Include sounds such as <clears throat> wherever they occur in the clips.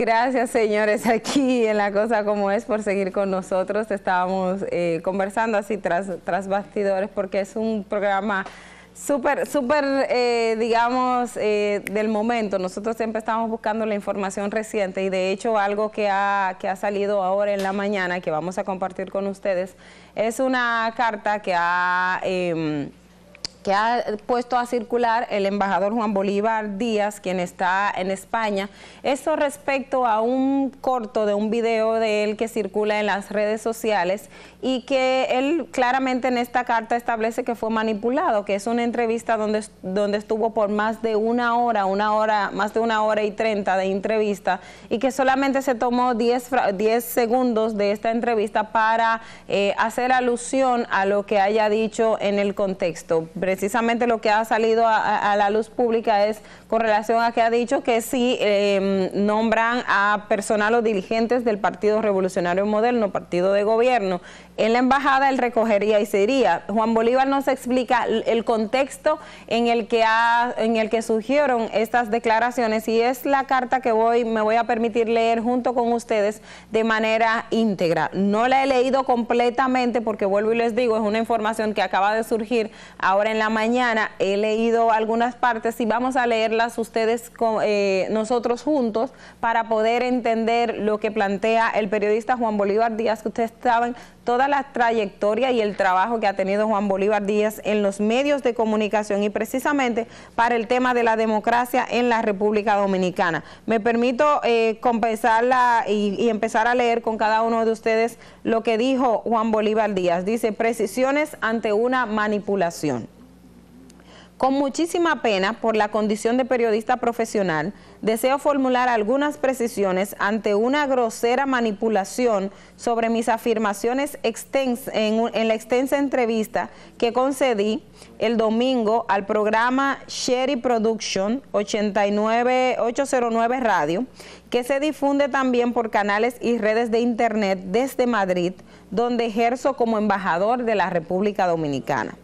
Gracias, señores, aquí en La Cosa Como Es por seguir con nosotros. Estábamos eh, conversando así tras, tras bastidores porque es un programa súper, súper, eh, digamos, eh, del momento. Nosotros siempre estamos buscando la información reciente y de hecho algo que ha, que ha salido ahora en la mañana que vamos a compartir con ustedes es una carta que ha... Em, que ha puesto a circular el embajador Juan Bolívar Díaz, quien está en España. eso respecto a un corto de un video de él que circula en las redes sociales y que él claramente en esta carta establece que fue manipulado, que es una entrevista donde, donde estuvo por más de una hora, una hora, más de una hora y treinta de entrevista y que solamente se tomó 10, 10 segundos de esta entrevista para eh, hacer alusión a lo que haya dicho en el contexto precisamente lo que ha salido a, la luz pública es con relación a que ha dicho que si em, nombran a personal o dirigentes del Partido Revolucionario Moderno, partido de gobierno, en la embajada él recogería y se iría. Juan Bolívar nos explica el contexto en el que ha, en el que surgieron estas declaraciones y es la carta que voy me voy a permitir leer junto con ustedes de manera íntegra. No la he leído completamente porque vuelvo y les digo, es una información que acaba de surgir ahora en la mañana he leído algunas partes y vamos a leerlas ustedes con, eh, nosotros juntos para poder entender lo que plantea el periodista Juan Bolívar Díaz, que ustedes saben toda la trayectoria y el trabajo que ha tenido Juan Bolívar Díaz en los medios de comunicación y precisamente para el tema de la democracia en la República Dominicana. Me permito eh, compensarla y empezar a leer con cada uno de ustedes lo que dijo Juan Bolívar Díaz. Dice, precisiones ante una manipulación. Con muchísima pena por la condición de periodista profesional, deseo formular algunas precisiones ante una grosera manipulación sobre mis afirmaciones en, la extensa entrevista que concedí el domingo al programa Sherry Production 89, 809 Radio, que se difunde también por canales y redes de Internet desde Madrid, donde ejerzo como embajador de la República Dominicana.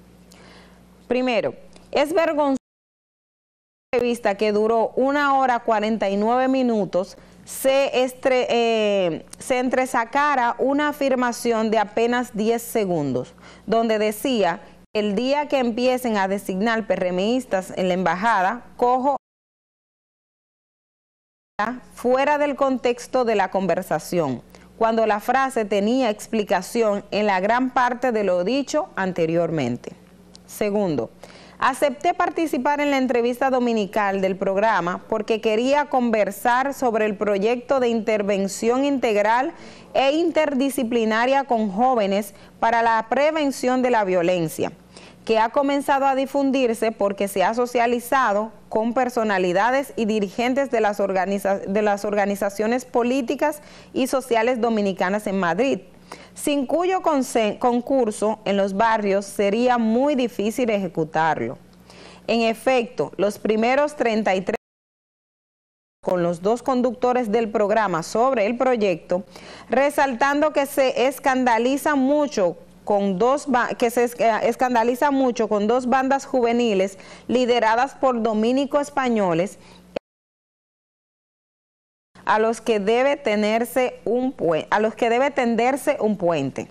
Primero, es vergonzoso entrevista que duró una hora 49 minutos se, estre, eh, se entresacara una afirmación de apenas 10 segundos, donde decía, el día que empiecen a designar PRMistas en la embajada, cojo fuera del contexto de la conversación, cuando la frase tenía explicación en la gran parte de lo dicho anteriormente. Segundo, Acepté participar en la entrevista dominical del programa porque quería conversar sobre el proyecto de intervención integral e interdisciplinaria con jóvenes para la prevención de la violencia, que ha comenzado a difundirse porque se ha socializado con personalidades y dirigentes de las, organizaciones políticas y sociales dominicanas en Madrid sin cuyo concurso en los barrios sería muy difícil ejecutarlo. En efecto, los primeros 33 con los dos conductores del programa sobre el proyecto, resaltando que se escandaliza mucho con dos que se escandaliza mucho con dos bandas juveniles lideradas por dominico españoles a los que debe tenerse un a los que debe tenderse un puente.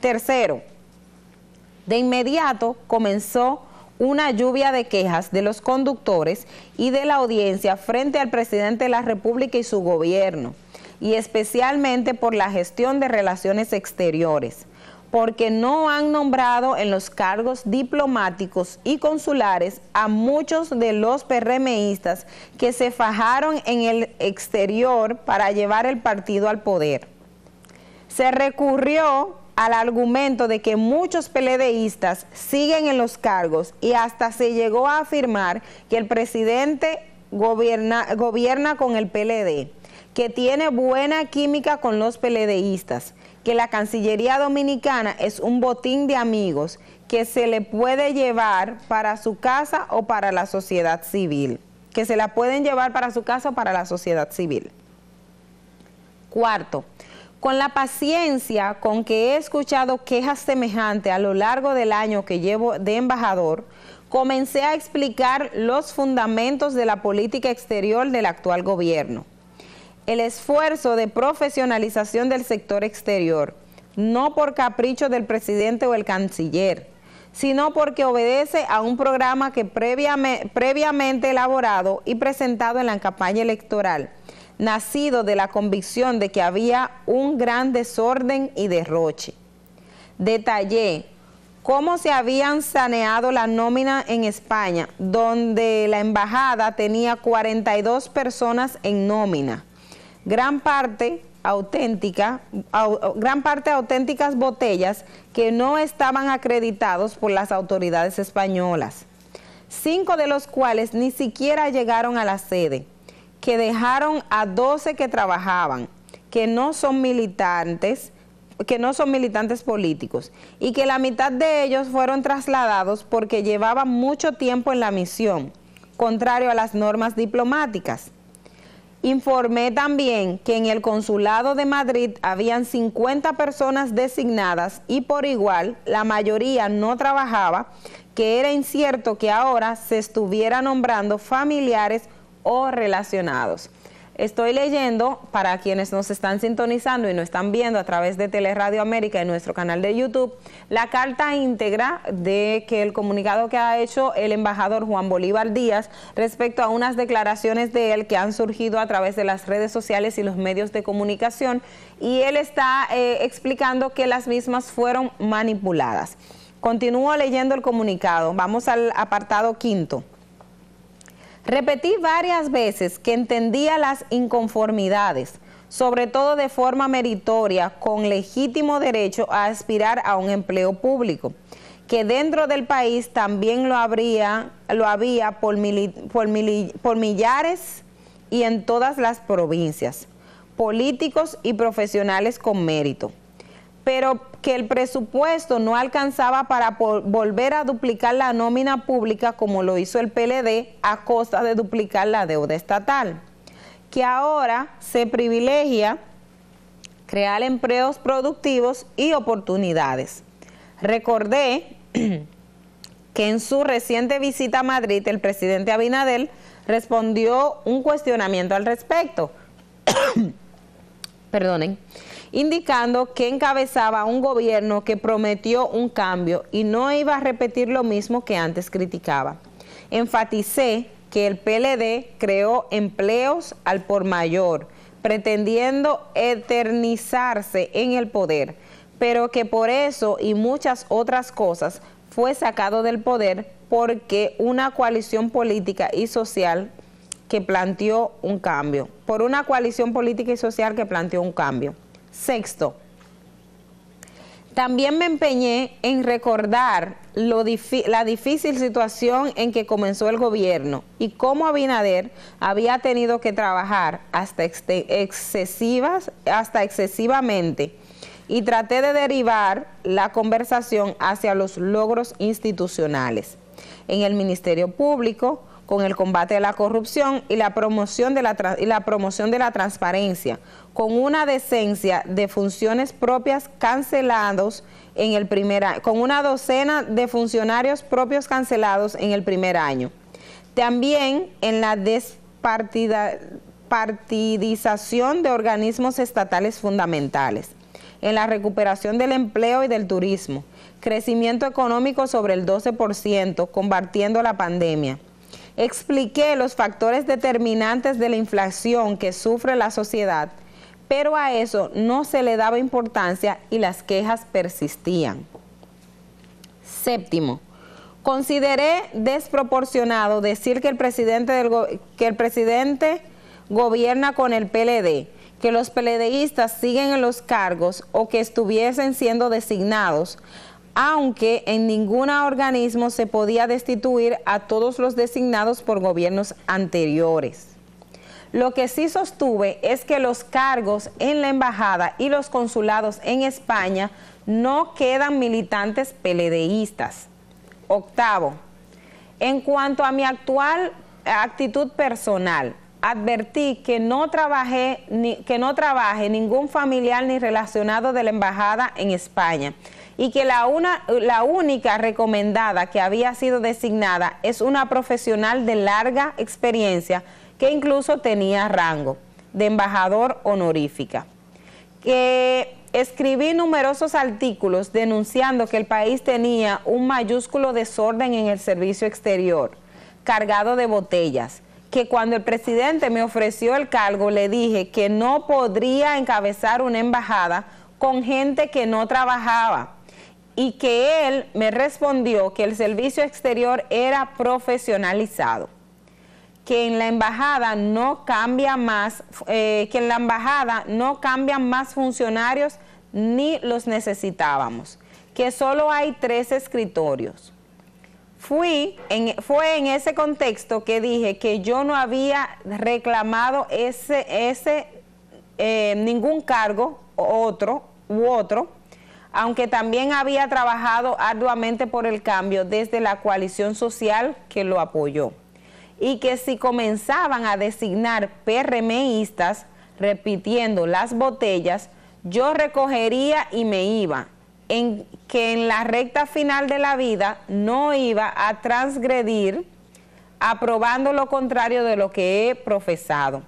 Tercero, de inmediato comenzó una lluvia de quejas de los conductores y de la audiencia frente al presidente de la República y su gobierno, y especialmente por la gestión de relaciones exteriores porque no han nombrado en los cargos diplomáticos y consulares a muchos de los PRMistas que se fajaron en el exterior para llevar el partido al poder. Se recurrió al argumento de que muchos peledeístas siguen en los cargos y hasta se llegó a afirmar que el presidente gobierna, con el PLD, que tiene buena química con los peledeístas que la Cancillería Dominicana es un botín de amigos que se le puede llevar para su casa o para la sociedad civil. Que se la pueden llevar para su casa o para la sociedad civil. Cuarto, con la paciencia con que he escuchado quejas semejantes a lo largo del año que llevo de embajador, comencé a explicar los fundamentos de la política exterior del actual gobierno el esfuerzo de profesionalización del sector exterior, no por capricho del presidente o el canciller, sino porque obedece a un programa que previamente, elaborado y presentado en la campaña electoral, nacido de la convicción de que había un gran desorden y derroche. Detallé cómo se habían saneado la nómina en España, donde la embajada tenía 42 personas en nómina gran parte auténtica, gran parte auténticas botellas que no estaban acreditados por las autoridades españolas, cinco de los cuales ni siquiera llegaron a la sede, que dejaron a 12 que trabajaban, que no son militantes, que no son militantes políticos y que la mitad de ellos fueron trasladados porque llevaban mucho tiempo en la misión, contrario a las normas diplomáticas. Informé también que en el Consulado de Madrid habían 50 personas designadas y por igual la mayoría no trabajaba, que era incierto que ahora se estuviera nombrando familiares o relacionados. Estoy leyendo, para quienes nos están sintonizando y nos están viendo a través de Teleradio América y nuestro canal de YouTube, la carta íntegra de que el comunicado que ha hecho el embajador Juan Bolívar Díaz respecto a unas declaraciones de él que han surgido a través de las redes sociales y los medios de comunicación y él está eh, explicando que las mismas fueron manipuladas. Continúo leyendo el comunicado, vamos al apartado quinto. Repetí varias veces que entendía las inconformidades, sobre todo de forma meritoria, con legítimo derecho a aspirar a un empleo público, que dentro del país también lo, habría, lo había por, por millares y en todas las provincias, políticos y profesionales con mérito pero que el presupuesto no alcanzaba para volver a duplicar la nómina pública como lo hizo el PLD a costa de duplicar la deuda estatal, que ahora se privilegia crear empleos productivos y oportunidades. Recordé <clears throat> que en su reciente visita a Madrid el presidente Abinadel respondió un cuestionamiento al respecto. <clears throat> Perdonen indicando que encabezaba un gobierno que prometió un cambio y no iba a repetir lo mismo que antes criticaba. Enfaticé que el PLD creó empleos al por mayor, pretendiendo eternizarse en el poder, pero que por eso y muchas otras cosas fue sacado del poder porque una coalición política y social que planteó un cambio, por una coalición política y social que planteó un cambio. Sexto, también me empeñé en recordar la difícil situación en que comenzó el gobierno y cómo Abinader había tenido que trabajar hasta, excesivas, hasta excesivamente y traté de derivar la conversación hacia los logros institucionales en el Ministerio Público, con el combate de la corrupción y la promoción de la, promoción de la transparencia, con una decencia de funciones propias cancelados en el primer con una docena de funcionarios propios cancelados en el primer año. También en la despartidización de organismos estatales fundamentales, en la recuperación del empleo y del turismo, crecimiento económico sobre el 12%, combatiendo la pandemia Expliqué los factores determinantes de la inflación que sufre la sociedad, pero a eso no se le daba importancia y las quejas persistían. Séptimo, consideré desproporcionado decir que el presidente, del que el presidente gobierna con el PLD, que los PLDistas siguen en los cargos o que estuviesen siendo designados aunque en ningún organismo se podía destituir a todos los designados por gobiernos anteriores. Lo que sí sostuve es que los cargos en la embajada y los consulados en España no quedan militantes peledeístas. Octavo, en cuanto a mi actual actitud personal, advertí que no trabajé ni, que no trabaje ningún familiar ni relacionado de la embajada en España y que la, la única recomendada que había sido designada es una profesional de larga experiencia que incluso tenía rango de embajador honorífica, que escribí numerosos artículos denunciando que el país tenía un mayúsculo desorden en el servicio exterior, cargado de botellas, que cuando el presidente me ofreció el cargo le dije que no podría encabezar una embajada con gente que no trabajaba y que él me respondió que el servicio exterior era profesionalizado, que en la embajada no cambia más, eh, que en la embajada no cambian más funcionarios ni los necesitábamos, que solo hay tres escritorios. Fui fue en ese contexto que dije que yo no había reclamado ese, eh, ningún cargo otro u otro aunque también había trabajado arduamente por el cambio desde la coalición social que lo apoyó, y que si comenzaban a designar PRMistas, repitiendo las botellas, yo recogería y me iba, en que en la recta final de la vida no iba a transgredir aprobando lo contrario de lo que he profesado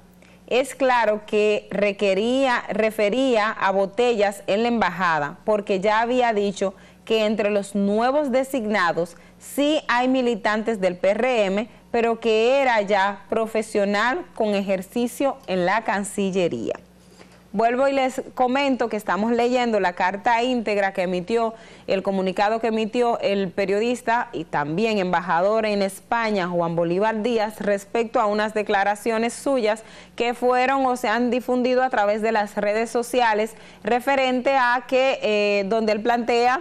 es claro que refería a botellas en la embajada, porque ya había dicho que entre los nuevos designados sí hay militantes del PRM, pero que era ya profesional con ejercicio en la Cancillería. Vuelvo y les comento que estamos leyendo la carta íntegra que emitió, el comunicado que emitió el periodista y también embajador en España, Juan Bolívar Díaz, respecto a unas declaraciones suyas que fueron o se han difundido a través de las redes sociales referente a que eh, donde él plantea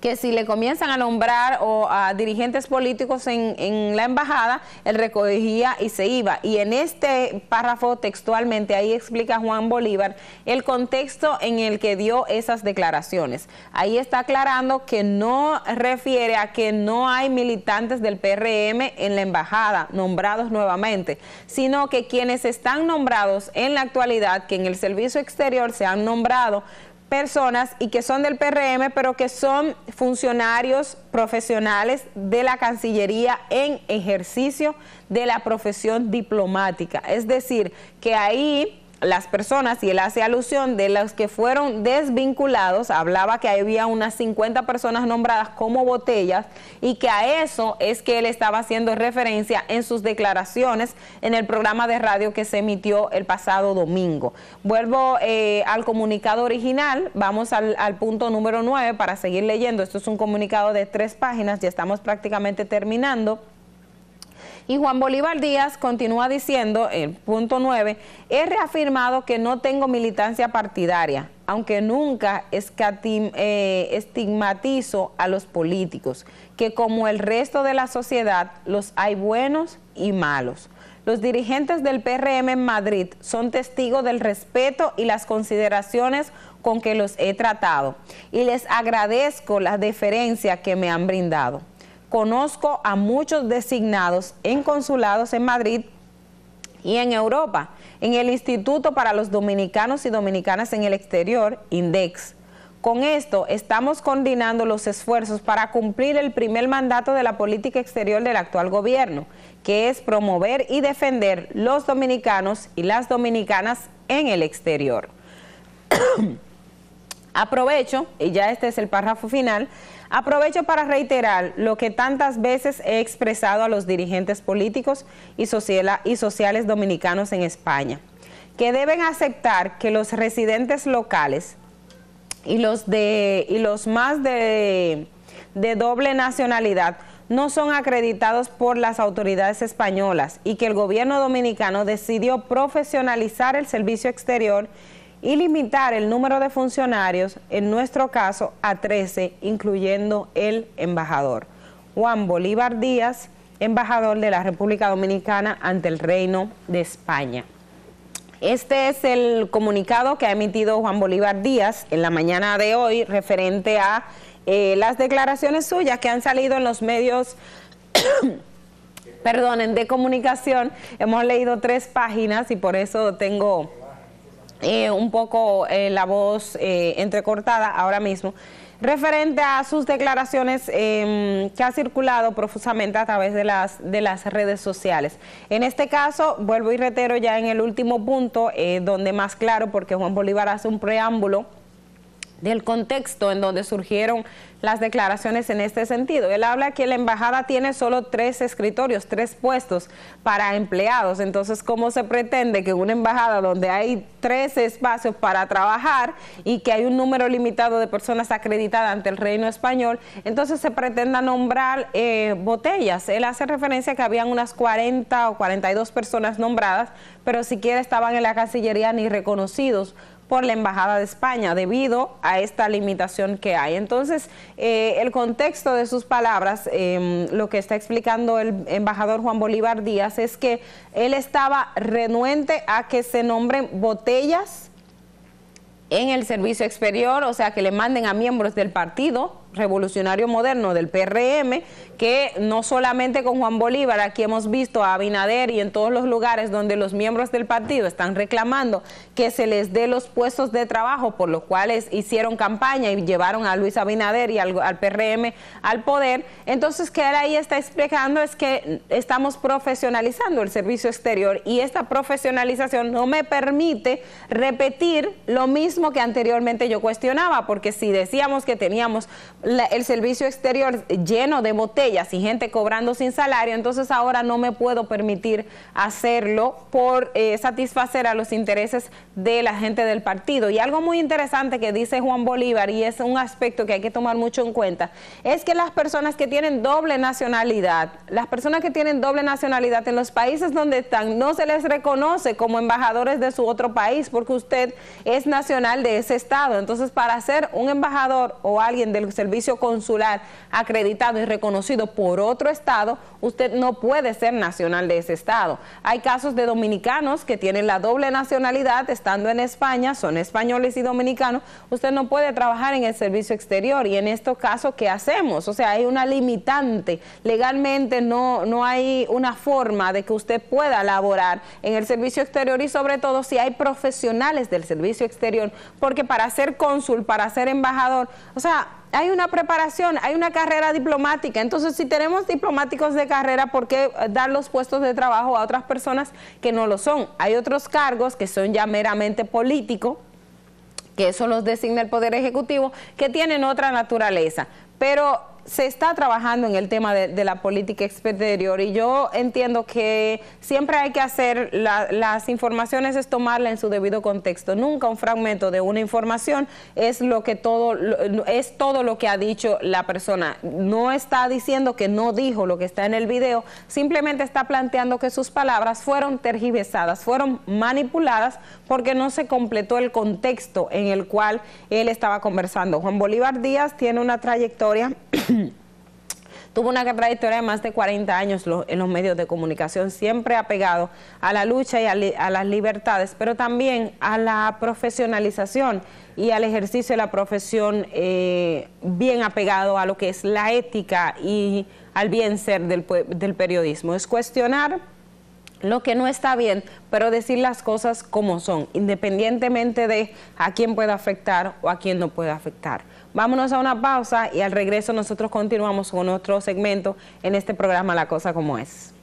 que si le comienzan a nombrar o a dirigentes políticos en, en, la embajada, él recogía y se iba. Y en este párrafo textualmente, ahí explica Juan Bolívar el contexto en el que dio esas declaraciones. Ahí está aclarando que no refiere a que no hay militantes del PRM en la embajada, nombrados nuevamente, sino que quienes están nombrados en la actualidad, que en el servicio exterior se han nombrado personas y que son del PRM, pero que son funcionarios profesionales de la Cancillería en ejercicio de la profesión diplomática. Es decir, que ahí las personas, y él hace alusión de las que fueron desvinculados, hablaba que había unas 50 personas nombradas como botellas y que a eso es que él estaba haciendo referencia en sus declaraciones en el programa de radio que se emitió el pasado domingo. Vuelvo eh, al comunicado original, vamos al, al punto número 9 para seguir leyendo. Esto es un comunicado de tres páginas, ya estamos prácticamente terminando. Y Juan Bolívar Díaz continúa diciendo, el punto 9, he reafirmado que no tengo militancia partidaria, aunque nunca eh, estigmatizo a los políticos, que como el resto de la sociedad los hay buenos y malos. Los dirigentes del PRM en Madrid son testigos del respeto y las consideraciones con que los he tratado y les agradezco la deferencia que me han brindado conozco a muchos designados en consulados en Madrid y en Europa, en el Instituto para los Dominicanos y Dominicanas en el Exterior, INDEX. Con esto estamos coordinando los esfuerzos para cumplir el primer mandato de la política exterior del actual gobierno, que es promover y defender los dominicanos y las dominicanas en el exterior. <coughs> Aprovecho, y ya este es el párrafo final, Aprovecho para reiterar lo que tantas veces he expresado a los dirigentes políticos y, sociales dominicanos en España, que deben aceptar que los residentes locales y los, de, los más de doble nacionalidad no son acreditados por las autoridades españolas y que el gobierno dominicano decidió profesionalizar el servicio exterior y limitar el número de funcionarios, en nuestro caso a 13, incluyendo el embajador. Juan Bolívar Díaz, embajador de la República Dominicana ante el Reino de España. Este es el comunicado que ha emitido Juan Bolívar Díaz en la mañana de hoy referente a eh, las declaraciones suyas que han salido en los medios <coughs> perdonen, de comunicación. Hemos leído tres páginas y por eso tengo eh, un poco eh, la voz eh, entrecortada ahora mismo, referente a sus declaraciones em, que ha circulado profusamente a través de las, de las redes sociales. En este caso, vuelvo y reitero ya en el último punto, donde más claro, porque Juan Bolívar hace un preámbulo del contexto en donde surgieron las declaraciones en este sentido. Él habla que la embajada tiene solo tres escritorios, tres puestos para empleados. Entonces, ¿cómo se pretende que una embajada donde hay tres espacios para trabajar y que hay un número limitado de personas acreditadas ante el reino español, entonces se pretenda nombrar eh, botellas? Él hace referencia a que habían unas 40 o 42 personas nombradas, pero siquiera estaban en la Cancillería ni reconocidos por la Embajada de España debido a esta limitación que hay. Entonces, eh, el contexto de sus palabras, em, lo que está explicando el embajador Juan Bolívar Díaz es que él estaba renuente a que se nombren botellas en el servicio exterior, o sea, que le manden a miembros del partido revolucionario moderno del PRM, que no solamente con Juan Bolívar, aquí hemos visto a Abinader y en todos los lugares donde los miembros del partido están reclamando que se les dé los puestos de trabajo por los cuales hicieron campaña y llevaron a Luis Abinader y al, PRM al poder. Entonces, que él ahí está explicando es que estamos profesionalizando el servicio exterior y esta profesionalización no me permite repetir lo mismo que anteriormente yo cuestionaba, porque si decíamos que teníamos el servicio exterior lleno de botellas y gente cobrando sin salario, entonces ahora no me puedo permitir hacerlo por eh, satisfacer a los intereses de la gente del partido. Y algo muy interesante que dice Juan Bolívar, y es un aspecto que hay que tomar mucho en cuenta, es que las personas que tienen doble nacionalidad, las personas que tienen doble nacionalidad en los países donde están, no se les reconoce como embajadores de su otro país, porque usted es nacional de ese estado. Entonces, para ser un embajador o alguien del servicio servicio consular acreditado y reconocido por otro estado, usted no puede ser nacional de ese estado. Hay casos de dominicanos que tienen la doble nacionalidad, estando en España, son españoles y dominicanos, usted no puede trabajar en el servicio exterior y en estos casos, ¿qué hacemos? O sea, hay una limitante. Legalmente no, no hay una forma de que usted pueda laborar en el servicio exterior y sobre todo si hay profesionales del servicio exterior, porque para ser cónsul, para ser embajador, o sea, hay una preparación, hay una carrera diplomática. Entonces, si tenemos diplomáticos de carrera, ¿por qué dar los puestos de trabajo a otras personas que no lo son? Hay otros cargos que son ya meramente políticos, que eso los designa el Poder Ejecutivo, que tienen otra naturaleza. Pero se está trabajando en el tema de, la política exterior y yo entiendo que siempre hay que hacer las informaciones, es tomarla en su debido contexto. Nunca un fragmento de una información es lo que todo es todo lo que ha dicho la persona. No está diciendo que no dijo lo que está en el video, simplemente está planteando que sus palabras fueron tergiversadas, fueron manipuladas porque no se completó el contexto en el cual él estaba conversando. Juan Bolívar Díaz tiene una trayectoria <clears throat> <clears throat> tuvo una trayectoria de más de 40 años en los medios de comunicación, siempre apegado a la lucha y a, las libertades, pero también a la profesionalización y al ejercicio de la profesión eh, bien apegado a lo que es la ética y al bien ser del, del periodismo. Es cuestionar lo que no está bien, pero decir las cosas como son, independientemente de a quién pueda afectar o a quién no puede afectar. Vámonos a una pausa y al regreso nosotros continuamos con otro segmento en este programa La Cosa Como Es.